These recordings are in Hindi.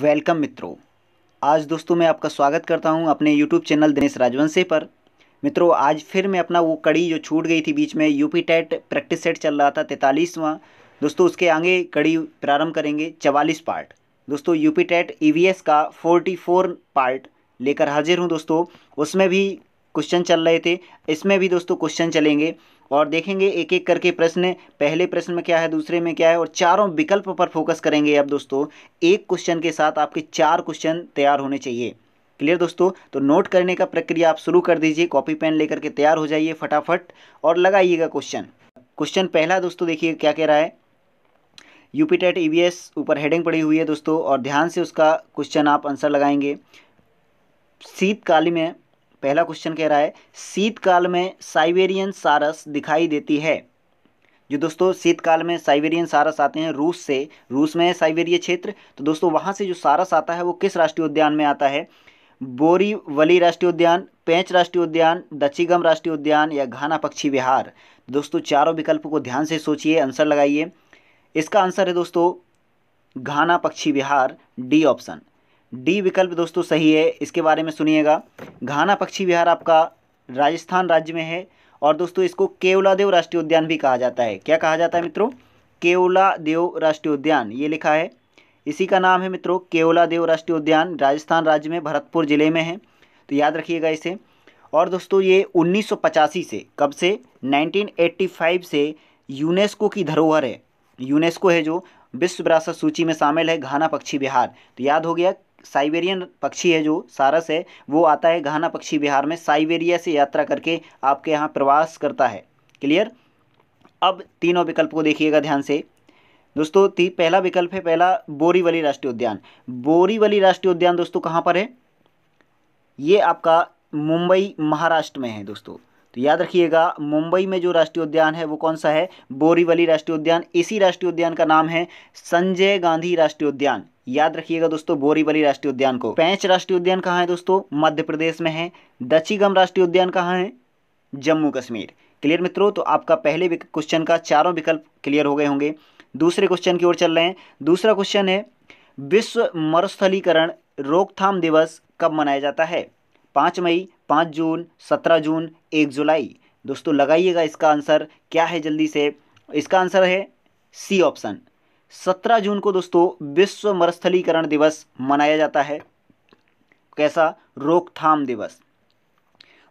वेलकम मित्रों आज दोस्तों मैं आपका स्वागत करता हूं अपने यूट्यूब चैनल दिनेश राजवंशी पर मित्रों आज फिर मैं अपना वो कड़ी जो छूट गई थी बीच में यूपी टेट प्रैक्टिस सेट चल रहा था तैंतालीसवां दोस्तों उसके आगे कड़ी प्रारंभ करेंगे चवालीस पार्ट दोस्तों यूपी टेट ई e का फोर्टी पार्ट लेकर हाजिर हूँ दोस्तों उसमें भी क्वेश्चन चल रहे थे इसमें भी दोस्तों क्वेश्चन चलेंगे और देखेंगे एक एक करके प्रश्न पहले प्रश्न में क्या है दूसरे में क्या है और चारों विकल्प पर फोकस करेंगे अब दोस्तों एक क्वेश्चन के साथ आपके चार क्वेश्चन तैयार होने चाहिए क्लियर दोस्तों तो नोट करने का प्रक्रिया आप शुरू कर दीजिए कॉपी पेन लेकर के तैयार हो जाइए फटाफट और लगाइएगा क्वेश्चन क्वेश्चन पहला दोस्तों देखिए क्या कह रहा है यूपीटेट ईवीएस e ऊपर हेडिंग पड़ी हुई है दोस्तों और ध्यान से उसका क्वेश्चन आप आंसर लगाएंगे शीतकाली में पहला क्वेश्चन कह रहा है शीतकाल में साइबेरियन सारस दिखाई देती है जो दोस्तों शीतकाल में साइबेरियन सारस आते हैं रूस से रूस में है साइबेरिया क्षेत्र तो दोस्तों वहाँ से जो सारस आता है वो किस राष्ट्रीय उद्यान में आता है बोरीवली राष्ट्रीय उद्यान पेंच राष्ट्रीय उद्यान दचीगम राष्ट्रीय उद्यान या घाना पक्षी विहार दोस्तों चारों विकल्पों को ध्यान से सोचिए आंसर लगाइए इसका आंसर है दोस्तों घाना पक्षी विहार डी ऑप्शन डी विकल्प दोस्तों सही है इसके बारे में सुनिएगा घाना पक्षी विहार आपका राजस्थान राज्य में है और दोस्तों इसको केवलादेव राष्ट्रीय उद्यान भी कहा जाता है क्या कहा जाता है मित्रों केवलादेव राष्ट्रीय उद्यान ये लिखा है इसी का नाम है मित्रों केवलादेव राष्ट्रीय उद्यान राजस्थान राज्य में भरतपुर ज़िले में है तो याद रखिएगा इसे और दोस्तों ये उन्नीस से कब से नाइनटीन से यूनेस्को की धरोहर है यूनेस्को है जो विश्व विरासत सूची में शामिल है घाना पक्षी बिहार तो याद हो गया साइबेरियन पक्षी है जो सारस है वो आता है घाना पक्षी बिहार में साइबेरिया से यात्रा करके आपके यहाँ प्रवास करता है क्लियर अब तीनों विकल्प को देखिएगा ध्यान से दोस्तों ती पहला विकल्प है पहला बोरीवली राष्ट्रीय उद्यान बोरीवली राष्ट्रीय उद्यान दोस्तों कहाँ पर है ये आपका मुंबई महाराष्ट्र में है दोस्तों तो याद रखिएगा मुंबई में जो राष्ट्रीय उद्यान है वो कौन सा है बोरीवली राष्ट्रीय उद्यान इसी राष्ट्रीय उद्यान का नाम है संजय गांधी राष्ट्रीय उद्यान याद रखिएगा दोस्तों बोरीबली राष्ट्रीय उद्यान को पैंच राष्ट्रीय उद्यान कहाँ है दोस्तों मध्य प्रदेश में है दचीगम राष्ट्रीय उद्यान कहाँ है जम्मू कश्मीर क्लियर मित्रों तो आपका पहले क्वेश्चन का चारों विकल्प क्लियर हो गए होंगे दूसरे क्वेश्चन की ओर चल रहे हैं दूसरा क्वेश्चन है विश्व मरुस्थलीकरण रोकथाम दिवस कब मनाया जाता है पाँच मई पाँच जून सत्रह जून एक जुलाई दोस्तों लगाइएगा इसका आंसर क्या है जल्दी से इसका आंसर है सी ऑप्शन सत्रह जून को दोस्तों विश्व मरुस्थलीकरण दिवस मनाया जाता है कैसा रोकथाम दिवस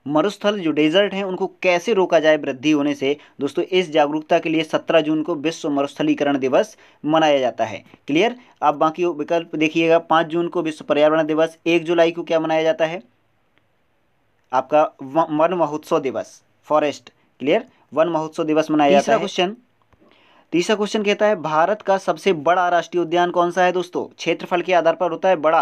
मरुस्थल जो डेजर्ट हैं उनको कैसे रोका जाए वृद्धि होने से दोस्तों इस जागरूकता के लिए 17 जून को विश्व मरुस्थलीकरण दिवस मनाया जाता है क्लियर आप बाकी विकल्प देखिएगा 5 जून को विश्व पर्यावरण दिवस 1 जुलाई को क्या मनाया जाता है आपका वन महोत्सव दिवस फॉरेस्ट क्लियर वन महोत्सव दिवस मनाया जाता है क्वेश्चन तीसरा क्वेश्चन कहता है भारत का सबसे बड़ा राष्ट्रीय उद्यान कौन सा है दोस्तों क्षेत्रफल के आधार पर होता है बड़ा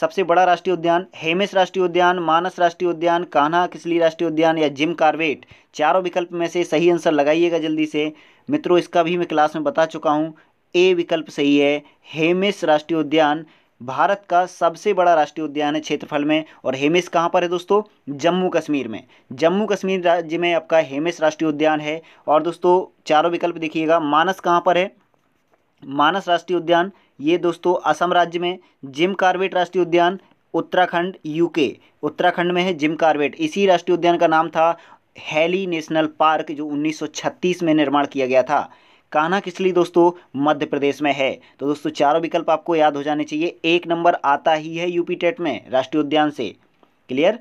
सबसे बड़ा राष्ट्रीय उद्यान हेमिस राष्ट्रीय उद्यान मानस राष्ट्रीय उद्यान कान्हा किसली राष्ट्रीय उद्यान या जिम कार्वेट चारों विकल्प में से सही आंसर लगाइएगा जल्दी से मित्रों इसका भी मैं क्लास में बता चुका हूँ ए विकल्प सही है हेमिस राष्ट्रीय उद्यान भारत का सबसे बड़ा राष्ट्रीय उद्यान है क्षेत्रफल में और हेमिस कहाँ पर है दोस्तों जम्मू कश्मीर में जम्मू कश्मीर राज्य में आपका हेमिस राष्ट्रीय उद्यान है और दोस्तों चारों विकल्प देखिएगा मानस कहाँ पर है मानस राष्ट्रीय उद्यान ये दोस्तों असम राज्य में जिम कार्बेट राष्ट्रीय उद्यान उत्तराखंड यूके उत्तराखंड में है जिम कार्बेट इसी राष्ट्रीय उद्यान का नाम था हैली नेशनल पार्क जो 1936 में निर्माण किया गया था कान्हा किसली दोस्तों मध्य प्रदेश में है तो दोस्तों चारों विकल्प आपको याद हो जाने चाहिए एक नंबर आता ही है यूपी टेट में राष्ट्रीय उद्यान से क्लियर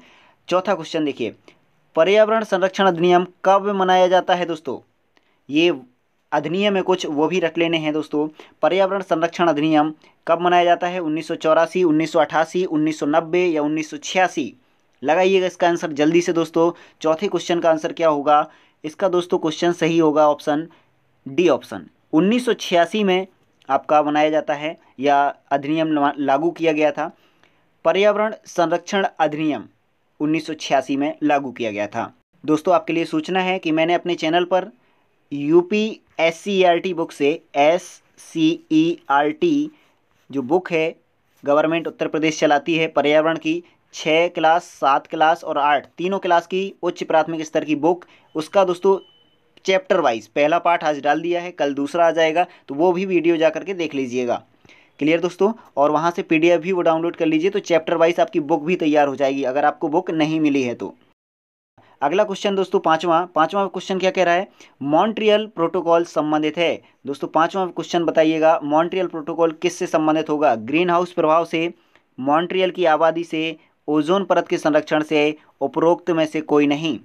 चौथा क्वेश्चन देखिए पर्यावरण संरक्षण अधिनियम कब मनाया जाता है दोस्तों ये अधिनियम है कुछ वो भी रट लेने हैं दोस्तों पर्यावरण संरक्षण अधिनियम कब मनाया जाता है उन्नीस सौ चौरासी उन्नीस सौ अठासी उन्नीस सौ नब्बे या उन्नीस सौ छियासी लगाइएगा इसका आंसर जल्दी से दोस्तों चौथे क्वेश्चन का आंसर क्या होगा इसका दोस्तों क्वेश्चन सही होगा ऑप्शन डी ऑप्शन 1986 में आपका बनाया जाता है या अधिनियम लागू किया गया था पर्यावरण संरक्षण अधिनियम 1986 में लागू किया गया था दोस्तों आपके लिए सूचना है कि मैंने अपने चैनल पर UP S C R T book से S C E R T जो बुक है गवर्नमेंट उत्तर प्रदेश चलाती है पर्यावरण की छः क्लास सात क्लास और आठ तीनों क्लास की उच्च प्राथमिक स्तर की बुक उसका दोस्तों चैप्टर वाइज पहला पार्ट आज डाल दिया है कल दूसरा आ जाएगा तो वो भी वीडियो जा करके देख लीजिएगा क्लियर दोस्तों और वहाँ से पी भी वो डाउनलोड कर लीजिए तो चैप्टर वाइज आपकी बुक भी तैयार हो जाएगी अगर आपको बुक नहीं मिली है तो अगला क्वेश्चन दोस्तों पांचवा पांचवा क्वेश्चन क्या कह रहा है मॉन्ट्रियल प्रोटोकॉल संबंधित है दोस्तों पांचवा क्वेश्चन बताइएगा मॉन्ट्रियल प्रोटोकॉल किससे संबंधित होगा ग्रीन हाउस प्रभाव से मॉन्ट्रियल की आबादी से ओजोन परत के संरक्षण से उपरोक्त में से कोई नहीं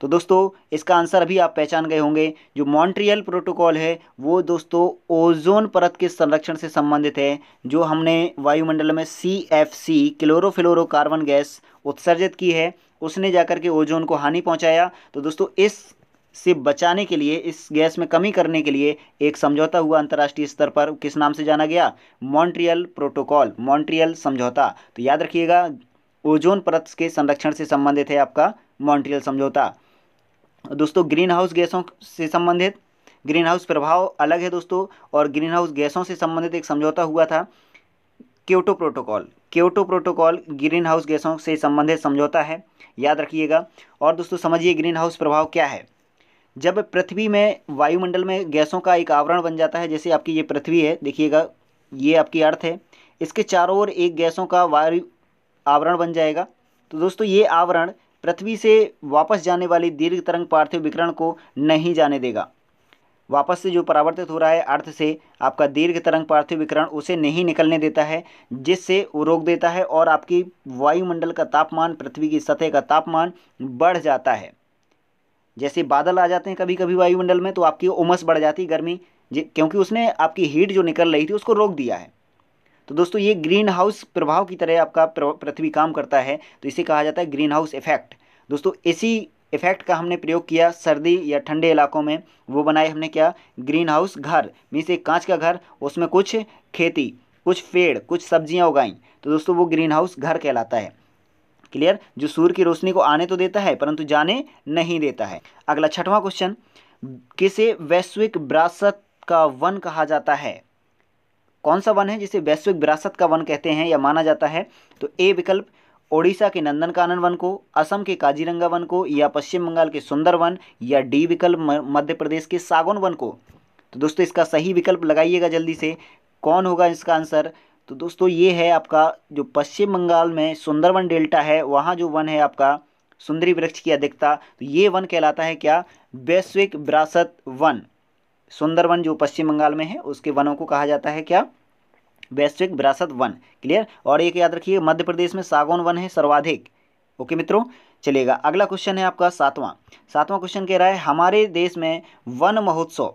तो दोस्तों इसका आंसर अभी आप पहचान गए होंगे जो मॉन्ट्रियल प्रोटोकॉल है वो दोस्तों ओजोन परत के संरक्षण से संबंधित है जो हमने वायुमंडल में C F C carbon gas उत्सर्जित की है उसने जाकर के ओजोन को हानि पहुंचाया तो दोस्तों इस से बचाने के लिए इस गैस में कमी करने के लिए एक समझौता हुआ अंतर्राष्ट्रीय स्तर पर किस नाम से जाना गया मॉन्ट्रियल प्रोटोकॉल मॉन्ट्रियल समझौता तो याद रखिएगा ओजोन परत के संरक्षण से संबंधित है आपका मॉन्ट्रियल समझौता दोस्तों ग्रीन हाउस गैसों से संबंधित ग्रीन हाउस प्रभाव अलग है दोस्तों और ग्रीन हाउस गैसों से संबंधित एक समझौता हुआ था Kyoto protocol Kyoto protocol greenhouse गैसों से संबंधित समझौता है याद रखिएगा और दोस्तों समझिए ग्रीन हाउस प्रभाव क्या है जब पृथ्वी में वायुमंडल में गैसों का एक आवरण बन जाता है जैसे आपकी ये पृथ्वी है देखिएगा ये आपकी अर्थ है इसके चारों ओर एक गैसों का वायु आवरण बन जाएगा तो दोस्तों ये आवरण पृथ्वी से वापस जाने वाली दीर्घ तरंग पार्थिव विकरण को नहीं जाने देगा वापस से जो परावर्तित हो रहा है अर्थ से आपका दीर्घ तरंग पार्थिव विकरण उसे नहीं निकलने देता है जिससे वो रोक देता है और आपकी वायुमंडल का तापमान पृथ्वी की सतह का तापमान बढ़ जाता है जैसे बादल आ जाते हैं कभी कभी वायुमंडल में तो आपकी उमस बढ़ जाती है गर्मी क्योंकि उसने आपकी हीट जो निकल रही थी उसको रोक दिया है तो दोस्तों ये ग्रीन हाउस प्रभाव की तरह आपका पृथ्वी काम करता है तो इसे कहा जाता है ग्रीन हाउस इफेक्ट दोस्तों इसी इफेक्ट का हमने प्रयोग किया सर्दी या ठंडे इलाकों में वो बनाए हमने क्या ग्रीन हाउस घर मीन्स एक कांच का घर उसमें कुछ खेती कुछ पेड़ कुछ सब्जियां उगाई तो दोस्तों वो ग्रीन हाउस घर कहलाता है क्लियर जो सूर्य की रोशनी को आने तो देता है परंतु जाने नहीं देता है अगला छठवां क्वेश्चन किसे वैश्विक विरासत का वन कहा जाता है कौन सा वन है जिसे वैश्विक विरासत का वन कहते हैं या माना जाता है तो ए विकल्प ओडिशा के नंदनकानन वन को असम के काजीरंगा वन को या पश्चिम बंगाल के सुंदर वन या डी विकल्प मध्य प्रदेश के सागौन वन को तो दोस्तों इसका सही विकल्प लगाइएगा जल्दी से कौन होगा इसका आंसर तो दोस्तों ये है आपका जो पश्चिम बंगाल में सुंदरवन डेल्टा है वहाँ जो वन है आपका सुंदरी वृक्ष की अधिकता तो ये वन कहलाता है क्या वैश्विक विरासत वन सुंदरवन जो पश्चिम बंगाल में है उसके वनों को कहा जाता है क्या वैश्विक विरासत वन क्लियर और एक याद रखिए मध्य प्रदेश में सागौन वन है सर्वाधिक ओके मित्रों चलेगा अगला क्वेश्चन है आपका सातवां सातवां क्वेश्चन कह रहा है हमारे देश में वन महोत्सव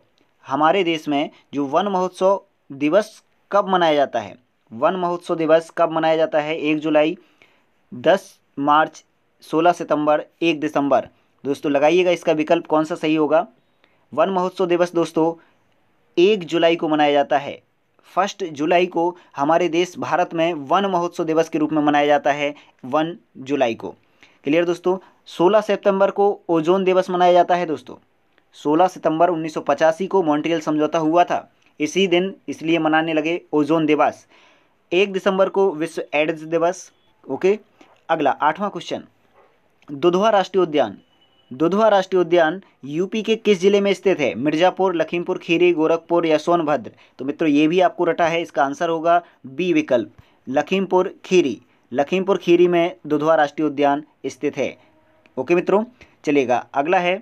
हमारे देश में जो वन महोत्सव दिवस कब मनाया जाता है वन महोत्सव दिवस कब मनाया जाता है एक जुलाई दस मार्च सोलह सितंबर एक दिसंबर दोस्तों लगाइएगा इसका विकल्प कौन सा सही होगा वन महोत्सव दिवस दोस्तों एक जुलाई को मनाया जाता है फर्स्ट जुलाई को हमारे देश भारत में वन महोत्सव दिवस के रूप में मनाया जाता है वन जुलाई को क्लियर दोस्तों सोलह सितंबर को ओजोन दिवस मनाया जाता है दोस्तों सोलह सितंबर उन्नीस को मॉन्ट्रियल समझौता हुआ था इसी दिन इसलिए मनाने लगे ओजोन दिवस एक दिसंबर को विश्व एड्स दिवस ओके अगला आठवां क्वेश्चन दुधवा राष्ट्रीय उद्यान दुधवा राष्ट्रीय उद्यान यूपी के किस जिले में स्थित है मिर्जापुर लखीमपुर खीरी गोरखपुर या सोनभद्र तो मित्रों ये भी आपको रटा है इसका आंसर होगा बी विकल्प लखीमपुर खीरी लखीमपुर खीरी में दुधवा राष्ट्रीय उद्यान स्थित है ओके मित्रों चलेगा अगला है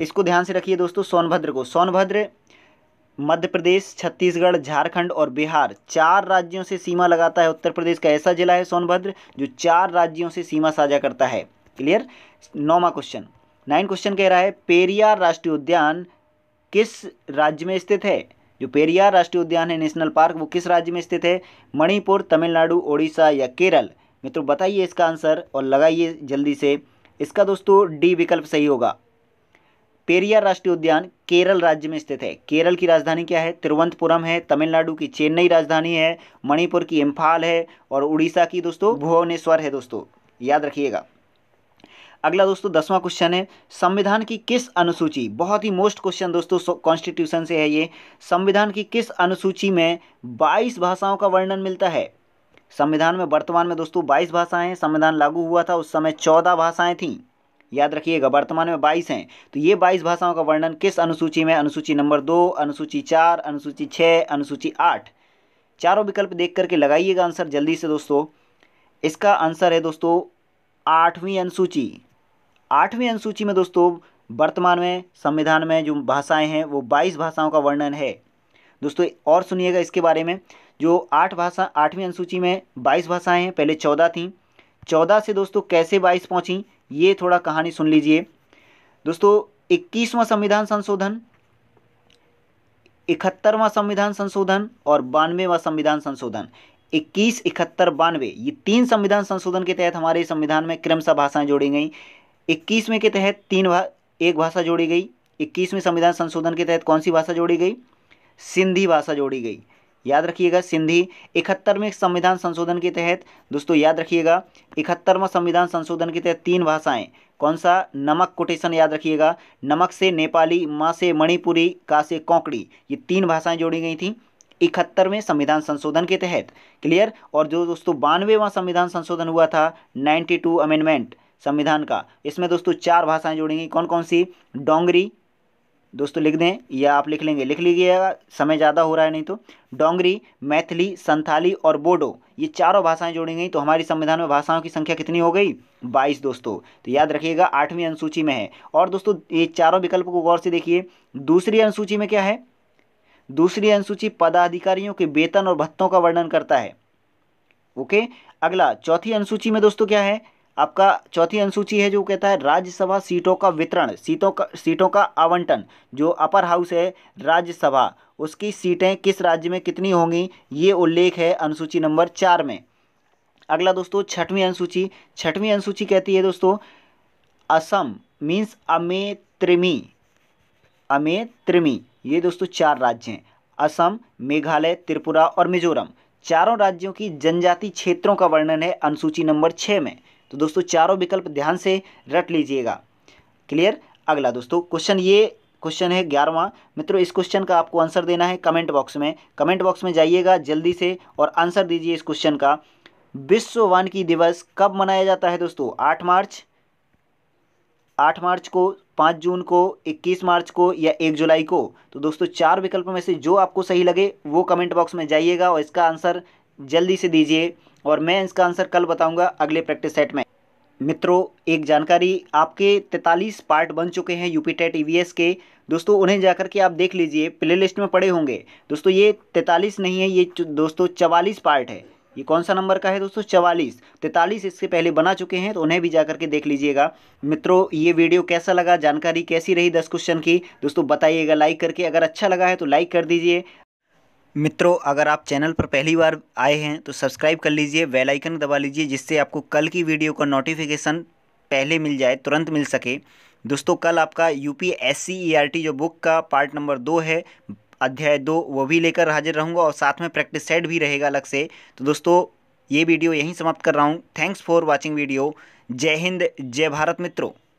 इसको ध्यान से रखिए दोस्तों सोनभद्र को सोनभद्र मध्य प्रदेश छत्तीसगढ़ झारखंड और बिहार चार राज्यों से सीमा लगाता है उत्तर प्रदेश का ऐसा जिला है सोनभद्र जो चार राज्यों से सीमा साझा करता है क्लियर नौवा क्वेश्चन नाइन क्वेश्चन कह रहा है पेरियार राष्ट्रीय उद्यान किस राज्य में स्थित है जो पेरियार राष्ट्रीय उद्यान है नेशनल पार्क वो किस राज्य में स्थित है मणिपुर तमिलनाडु ओडिशा या केरल मित्रों बताइए इसका आंसर और लगाइए जल्दी से इसका दोस्तों डी विकल्प सही होगा पेरियार राष्ट्रीय उद्यान केरल राज्य में स्थित है केरल की राजधानी क्या है तिरुवंतपुरम है तमिलनाडु की चेन्नई राजधानी है मणिपुर की इम्फाल है और उड़ीसा की दोस्तों भुवनेश्वर है दोस्तों याद रखिएगा अगला दोस्तों दसवां क्वेश्चन है संविधान की किस अनुसूची बहुत ही मोस्ट क्वेश्चन दोस्तों कॉन्स्टिट्यूशन से है ये संविधान की किस अनुसूची में बाईस भाषाओं का वर्णन मिलता है संविधान में वर्तमान में दोस्तों बाईस भाषाएं हैं संविधान लागू हुआ था उस समय चौदह भाषाएं थीं याद रखिएगा वर्तमान में बाईस हैं तो ये बाईस भाषाओं का वर्णन किस अनुसूची में अनुसूची नंबर दो अनुसूची चार अनुसूची छः अनुसूची आठ चारों विकल्प देख करके लगाइएगा आंसर जल्दी से दोस्तों इसका आंसर है दोस्तों आठवीं अनुसूची आठवीं अनुसूची में दोस्तों वर्तमान में संविधान में जो भाषाएं हैं वो बाईस भाषाओं का वर्णन है दोस्तों और सुनिएगा इसके बारे में जो आठ भाषा आठवीं अनुसूची में बाईस भाषाएं हैं पहले चौदह थीं चौदह से दोस्तों कैसे बाईस पहुंची ये थोड़ा कहानी सुन लीजिए दोस्तों इक्कीसवां संविधान संशोधन इकहत्तरवां संविधान संशोधन और बानवेवा संविधान संशोधन इक्कीस इकहत्तर बानवे ये तीन संविधान संशोधन के तहत हमारे संविधान में क्रमशः भाषाएं जोड़ी गई इक्कीसवें के तहत तीन भा एक भाषा जोड़ी गई इक्कीसवें संविधान संशोधन के तहत कौन सी भाषा जोड़ी गई सिंधी भाषा जोड़ी गई याद रखिएगा सिंधी इकहत्तरवें संविधान संशोधन के तहत दोस्तों याद रखिएगा इकहत्तरवा संविधान संशोधन के तहत तीन भाषाएं कौन सा नमक कोटेशन याद रखिएगा नमक से नेपाली माँ से मणिपुरी का से कोंकड़ी ये तीन भाषाएं जोड़ी गई थी इकहत्तरवें संविधान संशोधन के तहत क्लियर और जो दोस्तों बानवेवा संविधान संशोधन हुआ था नाइन्टी टू अमेंडमेंट संविधान का इसमें दोस्तों चार भाषाएं जुड़ेंगी कौन कौन सी डोंगरी दोस्तों लिख दें या आप लिख लेंगे लिख लीजिएगा समय ज़्यादा हो रहा है नहीं तो डोंगरी मैथिली संथाली और बोडो ये चारों भाषाएं जुड़ी गई तो हमारी संविधान में भाषाओं की संख्या कितनी हो गई बाईस दोस्तों तो याद रखिएगा आठवीं अनुसूची में है और दोस्तों ये चारों विकल्प को गौर से देखिए दूसरी अनुसूची में क्या है दूसरी अनुसूची पदाधिकारियों के वेतन और भत्तों का वर्णन करता है ओके अगला चौथी अनुसूची में दोस्तों क्या है आपका चौथी अनुसूची है जो कहता है राज्यसभा सीटों का वितरण सीटों का सीटों का आवंटन जो अपर हाउस है राज्यसभा उसकी सीटें किस राज्य में कितनी होंगी ये उल्लेख है अनुसूची नंबर चार में अगला दोस्तों छठवीं अनुसूची छठवीं अनुसूची कहती है दोस्तों असम मीन्स अमे त्रिमी अमे त्रिमी ये दोस्तों चार राज्य हैं असम मेघालय त्रिपुरा और मिजोरम चारों राज्यों की जनजाति क्षेत्रों का वर्णन है अनुसूची नंबर छः में तो दोस्तों चारों विकल्प ध्यान से रट लीजिएगा क्लियर अगला दोस्तों क्वेश्चन ये क्वेश्चन है ग्यारहवा मित्रों इस क्वेश्चन का आपको आंसर देना है कमेंट बॉक्स में कमेंट बॉक्स में जाइएगा जल्दी से और आंसर दीजिए इस क्वेश्चन का विश्व की दिवस कब मनाया जाता है दोस्तों आठ मार्च आठ मार्च को पाँच जून को इक्कीस मार्च को या एक जुलाई को तो दोस्तों चार विकल्प में से जो आपको सही लगे वो कमेंट बॉक्स में जाइएगा और इसका आंसर जल्दी से दीजिए और मैं इसका आंसर कल बताऊंगा अगले प्रैक्टिस सेट में मित्रों एक जानकारी आपके तैतालीस पार्ट बन चुके हैं यूपी टेट ई के दोस्तों उन्हें जाकर के आप देख लीजिए प्ले लिस्ट में पड़े होंगे दोस्तों ये तैतालीस नहीं है ये दोस्तों चवालीस पार्ट है ये कौन सा नंबर का है दोस्तों चवालीस तैतालीस इसके पहले बना चुके हैं तो उन्हें भी जा के देख लीजिएगा मित्रों ये वीडियो कैसा लगा जानकारी कैसी रही दस क्वेश्चन की दोस्तों बताइएगा लाइक करके अगर अच्छा लगा है तो लाइक कर दीजिए मित्रों अगर आप चैनल पर पहली बार आए हैं तो सब्सक्राइब कर लीजिए बेल आइकन दबा लीजिए जिससे आपको कल की वीडियो का नोटिफिकेशन पहले मिल जाए तुरंत मिल सके दोस्तों कल आपका यू पी जो बुक का पार्ट नंबर दो है अध्याय दो वो भी लेकर हाजिर रहूँगा और साथ में प्रैक्टिस सेट भी रहेगा अलग से तो दोस्तों ये वीडियो यहीं समाप्त कर रहा हूँ थैंक्स फॉर वॉचिंग वीडियो जय हिंद जय भारत मित्रों